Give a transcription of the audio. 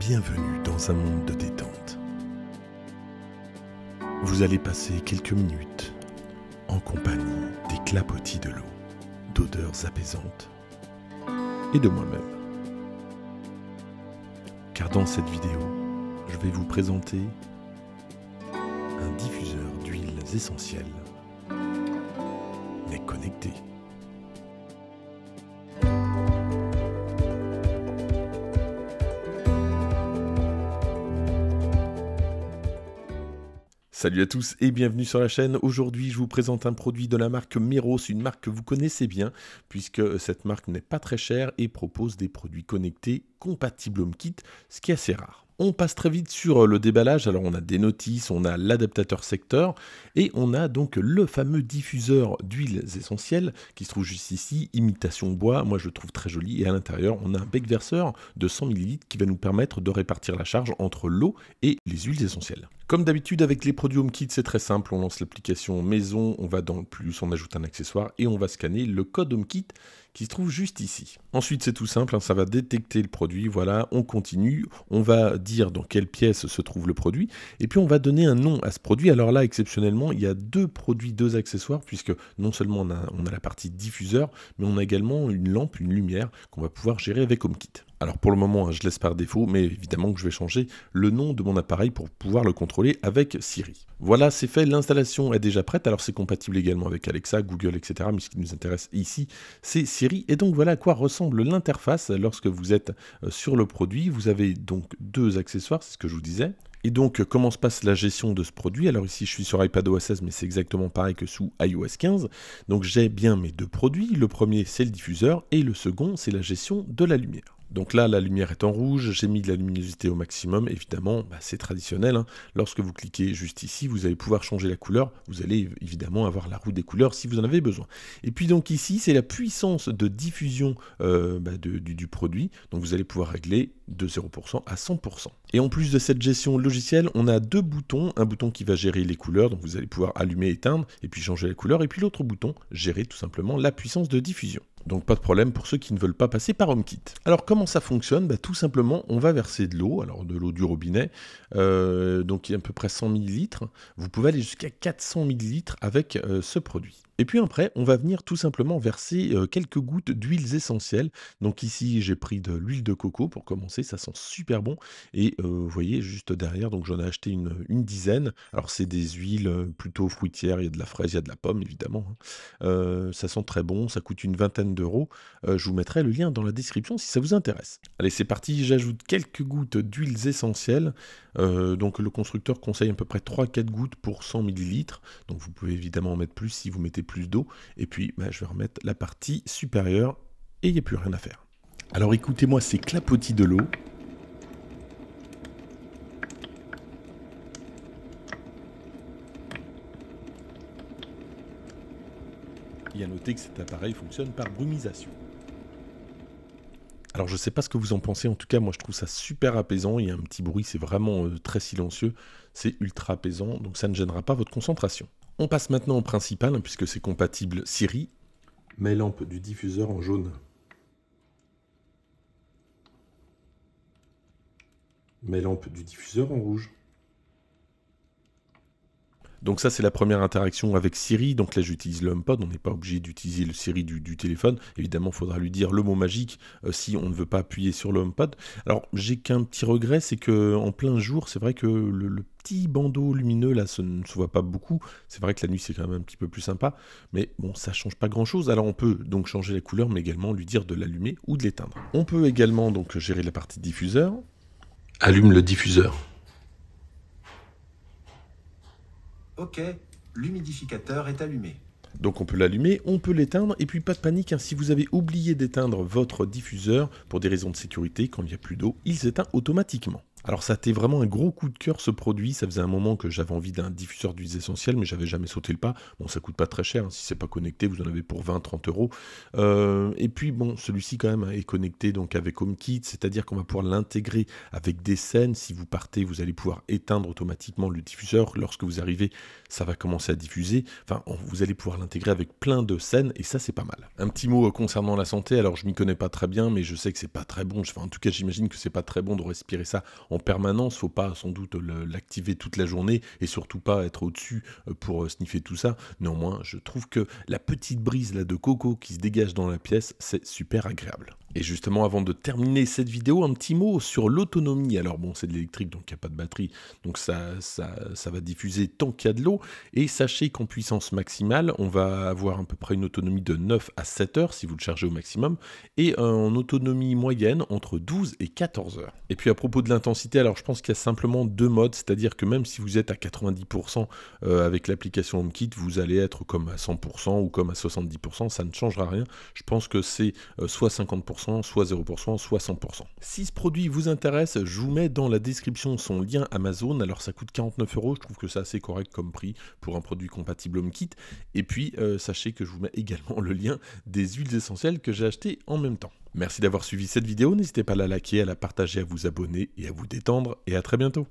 bienvenue dans un monde de détente. Vous allez passer quelques minutes en compagnie des clapotis de l'eau, d'odeurs apaisantes et de moi-même. Car dans cette vidéo, je vais vous présenter un diffuseur d'huiles essentielles, mais connecté. Salut à tous et bienvenue sur la chaîne. Aujourd'hui, je vous présente un produit de la marque Miros, une marque que vous connaissez bien puisque cette marque n'est pas très chère et propose des produits connectés compatibles HomeKit, ce qui est assez rare. On passe très vite sur euh, le déballage. Alors on a des notices, on a l'adaptateur secteur et on a donc le fameux diffuseur d'huiles essentielles qui se trouve juste ici, imitation bois. Moi je le trouve très joli et à l'intérieur on a un bec verseur de 100 ml qui va nous permettre de répartir la charge entre l'eau et les huiles essentielles. Comme d'habitude avec les produits HomeKit, c'est très simple, on lance l'application maison, on va dans le plus, on ajoute un accessoire et on va scanner le code HomeKit qui se trouve juste ici. Ensuite, c'est tout simple, hein, ça va détecter le produit. Voilà, on continue, on va dire dans quelle pièce se trouve le produit, et puis on va donner un nom à ce produit. Alors là, exceptionnellement, il y a deux produits, deux accessoires, puisque non seulement on a, on a la partie diffuseur, mais on a également une lampe, une lumière qu'on va pouvoir gérer avec HomeKit alors pour le moment, hein, je laisse par défaut, mais évidemment que je vais changer le nom de mon appareil pour pouvoir le contrôler avec Siri. Voilà, c'est fait, l'installation est déjà prête, alors c'est compatible également avec Alexa, Google, etc. Mais ce qui nous intéresse ici, c'est Siri. Et donc voilà à quoi ressemble l'interface lorsque vous êtes euh, sur le produit. Vous avez donc deux accessoires, c'est ce que je vous disais. Et donc, comment se passe la gestion de ce produit Alors ici, je suis sur iPadOS 16, mais c'est exactement pareil que sous iOS 15. Donc, j'ai bien mes deux produits. Le premier, c'est le diffuseur, et le second, c'est la gestion de la lumière. Donc là, la lumière est en rouge, j'ai mis de la luminosité au maximum, évidemment, bah, c'est traditionnel. Hein. Lorsque vous cliquez juste ici, vous allez pouvoir changer la couleur, vous allez évidemment avoir la roue des couleurs si vous en avez besoin. Et puis donc ici, c'est la puissance de diffusion euh, bah, du, du produit, donc vous allez pouvoir régler de 0% à 100%. Et en plus de cette gestion logicielle, on a deux boutons, un bouton qui va gérer les couleurs, donc vous allez pouvoir allumer, éteindre, et puis changer la couleur, et puis l'autre bouton, gérer tout simplement la puissance de diffusion. Donc pas de problème pour ceux qui ne veulent pas passer par HomeKit. Alors comment ça fonctionne bah, Tout simplement, on va verser de l'eau, alors de l'eau du robinet, euh, donc il à peu près 100 ml. Vous pouvez aller jusqu'à 400 ml avec euh, ce produit. Et puis après, on va venir tout simplement verser euh, quelques gouttes d'huiles essentielles. Donc ici, j'ai pris de l'huile de coco pour commencer, ça sent super bon. Et euh, vous voyez, juste derrière, donc j'en ai acheté une, dizaine. Alors c'est des huiles euh, plutôt fruitières, il y a de la fraise, il y a de la pomme, évidemment. Hein. ça sent très bon, ça coûte une vingtaine d'euros. je vous mettrai le lien dans la description si ça vous intéresse. Allez, c'est parti, j'ajoute quelques gouttes d'huiles essentielles. donc le constructeur conseille à peu près 3-4 gouttes pour 100 ml. Donc vous pouvez évidemment en mettre plus si vous mettez plus d'eau, et puis bah, je vais remettre la partie supérieure, et il n'y a plus rien à faire. Alors écoutez-moi ces clapotis de l'eau. Et à noter que cet appareil fonctionne par brumisation. Alors je sais pas ce que vous en pensez, en tout cas moi je trouve ça super apaisant, il y a un petit bruit, c'est vraiment euh, très silencieux, c'est ultra apaisant, donc ça ne gênera pas votre concentration. On passe maintenant au principal, hein, puisque c'est compatible Siri. Mes lampes du diffuseur en jaune. Mes lampes du diffuseur en rouge. Donc ça, c'est la première interaction avec Siri. Donc là, j'utilise le HomePod. On n'est pas obligé d'utiliser le Siri du, téléphone. Évidemment, il faudra lui dire le mot magique euh, si on ne veut pas appuyer sur le HomePod. Alors, j'ai qu'un petit regret, c'est que en plein jour, c'est vrai que le, petit bandeau lumineux là ça ne se voit pas beaucoup. C'est vrai que la nuit c'est quand même un petit peu plus sympa, mais bon ça change pas grand chose. Alors on peut donc changer la couleur mais également lui dire de l'allumer ou de l'éteindre. On peut également donc gérer la partie diffuseur. Allume le diffuseur. Ok, l'humidificateur est allumé. Donc on peut l'allumer, on peut l'éteindre, et puis pas de panique, hein, si vous avez oublié d'éteindre votre diffuseur pour des raisons de sécurité, quand il n'y a plus d'eau, il s'éteint automatiquement. Alors ça a été vraiment un gros coup de cœur ce produit, ça faisait un moment que j'avais envie d'un diffuseur d'huiles essentielles mais j'avais jamais sauté le pas, bon ça coûte pas très cher, hein. si c'est pas connecté vous en avez pour 20-30 euros, euh, et puis bon celui-ci quand même hein, est connecté donc avec HomeKit, c'est-à-dire qu'on va pouvoir l'intégrer avec des scènes, si vous partez vous allez pouvoir éteindre automatiquement le diffuseur, lorsque vous arrivez ça va commencer à diffuser, enfin vous allez pouvoir l'intégrer avec plein de scènes et ça c'est pas mal. Un petit mot euh, concernant la santé, alors je m'y connais pas très bien mais je sais que c'est pas très bon, enfin, en tout cas j'imagine que c'est pas très bon de respirer ça en permanence. Faut pas sans doute l'activer toute la journée et surtout pas être au-dessus euh, pour euh, sniffer tout ça. Néanmoins, je trouve que la petite brise là de coco qui se dégage dans la pièce, c'est super agréable. Et justement, avant de terminer cette vidéo, un petit mot sur l'autonomie. Alors bon, c'est de l'électrique, donc il n'y a pas de batterie, donc ça, ça, va diffuser tant qu'il y a de l'eau. Et sachez qu'en puissance maximale, on va avoir à peu près une autonomie de 9 à 7 heures si vous le chargez au maximum, et en autonomie moyenne entre 12 et 14 heures. Et puis à propos de l'intensité, alors je pense qu'il y a simplement deux modes, c'est-à-dire que même si vous êtes à 90% euh, avec l'application HomeKit, vous allez être comme à 100% ou comme à 70%, ça ne changera rien. Je pense que c'est euh, soit 50%, soit 0%, soit 100%. Si ce produit vous intéresse, je vous mets dans la description son lien Amazon. Alors ça coûte 49 euros, je trouve que c'est assez correct comme prix pour un produit compatible HomeKit. Et puis euh, sachez que je vous mets également le lien des huiles essentielles que j'ai achetées en même temps. Merci d'avoir suivi cette vidéo, n'hésitez pas à la liker, à la partager, à vous abonner et à vous détendre, et à très bientôt